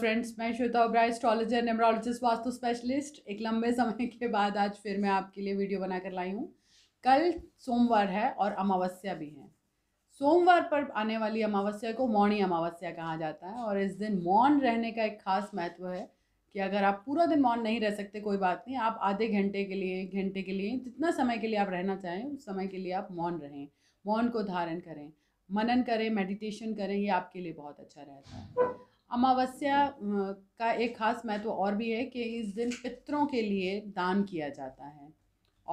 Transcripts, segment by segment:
friends मैं Shweta Obra astrologer numerologist vastu specialist एक लंबे समय के बाद आज फिर मैं आपके लिए वीडियो बनाकर लाई हूँ कल सोमवार है और अमावस्या भी है सोमवार पर आने वाली अमावस्या को मौनी अमावस्या कहा जाता है और इस दिन मौन रहने का एक खास महत्व है कि अगर आप पूरा दिन मौन नहीं रह सकते कोई बात नहीं आप आधे घंटे के लिए घंटे के लिए जितना समय के लिए आप रहना चाहें उस समय के लिए आप मौन रहें मौन को धारण करें मनन करें मेडिटेशन करें ये आपके लिए बहुत अच्छा रहता है अमावस्या का एक खास महत्व और भी है कि इस दिन पितरों के लिए दान किया जाता है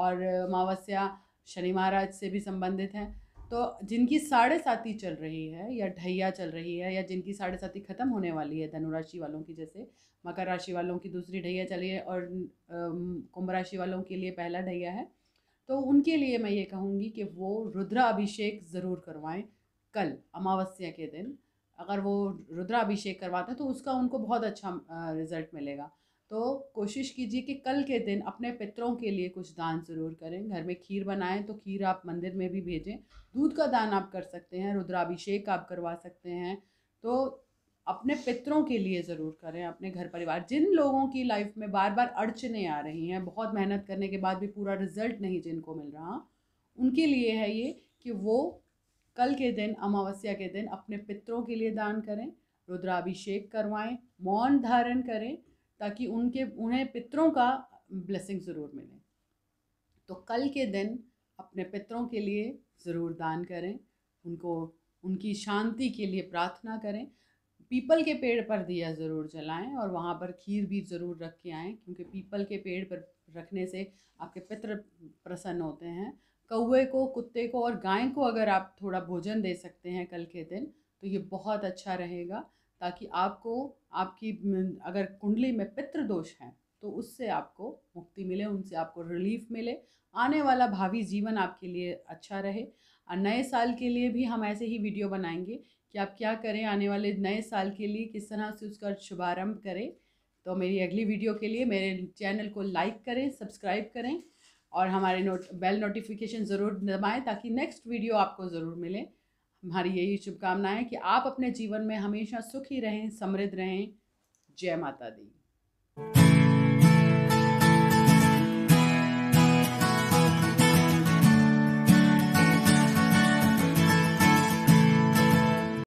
और अमावस्या शनि महाराज से भी संबंधित है तो जिनकी साढ़े साथी चल रही है या ढैया चल रही है या जिनकी साढ़े साथी ख़त्म होने वाली है धनुराशि वालों की जैसे मकर राशि वालों की दूसरी ढैया चली है और कुंभ राशि वालों के लिए पहला ढैया है तो उनके लिए मैं ये कहूँगी कि वो रुद्राभिषेक ज़रूर करवाएं कल अमावस्या के दिन अगर वो रुद्राभिषेक करवाते हैं तो उसका उनको बहुत अच्छा रिजल्ट मिलेगा तो कोशिश कीजिए कि कल के दिन अपने पितरों के लिए कुछ दान ज़रूर करें घर में खीर बनाएं तो खीर आप मंदिर में भी भेजें दूध का दान आप कर सकते हैं रुद्राभिषेक आप करवा सकते हैं तो अपने पितरों के लिए ज़रूर करें अपने घर परिवार जिन लोगों की लाइफ में बार बार अड़चने आ रही हैं बहुत मेहनत करने के बाद भी पूरा रिजल्ट नहीं जिनको मिल रहा उनके लिए है ये कि वो कल के दिन अमावस्या के दिन अपने पितरों के लिए दान करें रुद्राभिषेक करवाएं मौन धारण करें ताकि उनके उन्हें पितरों का ब्लेसिंग ज़रूर मिले तो कल के दिन अपने पितरों के लिए ज़रूर दान करें उनको उनकी शांति के लिए प्रार्थना करें पीपल के पेड़ पर दिया ज़रूर जलाएं और वहाँ पर खीर भी ज़रूर रख के आएँ क्योंकि पीपल के पेड़ पर रखने से आपके पितर प्रसन्न होते हैं कौए को कुत्ते को और गाय को अगर आप थोड़ा भोजन दे सकते हैं कल के दिन तो ये बहुत अच्छा रहेगा ताकि आपको आपकी अगर कुंडली में पित्र दोष हैं तो उससे आपको मुक्ति मिले उनसे आपको रिलीफ मिले आने वाला भावी जीवन आपके लिए अच्छा रहे और नए साल के लिए भी हम ऐसे ही वीडियो बनाएंगे कि आप क्या करें आने वाले नए साल के लिए किस तरह से उसका शुभारंभ करें तो मेरी अगली वीडियो के लिए मेरे चैनल को लाइक करें सब्सक्राइब करें और हमारे नोट बेल नोटिफिकेशन ज़रूर दबाएँ ताकि नेक्स्ट वीडियो आपको ज़रूर मिले हमारी यही शुभकामनाएं कि आप अपने जीवन में हमेशा सुखी रहें समृद्ध रहें जय माता दी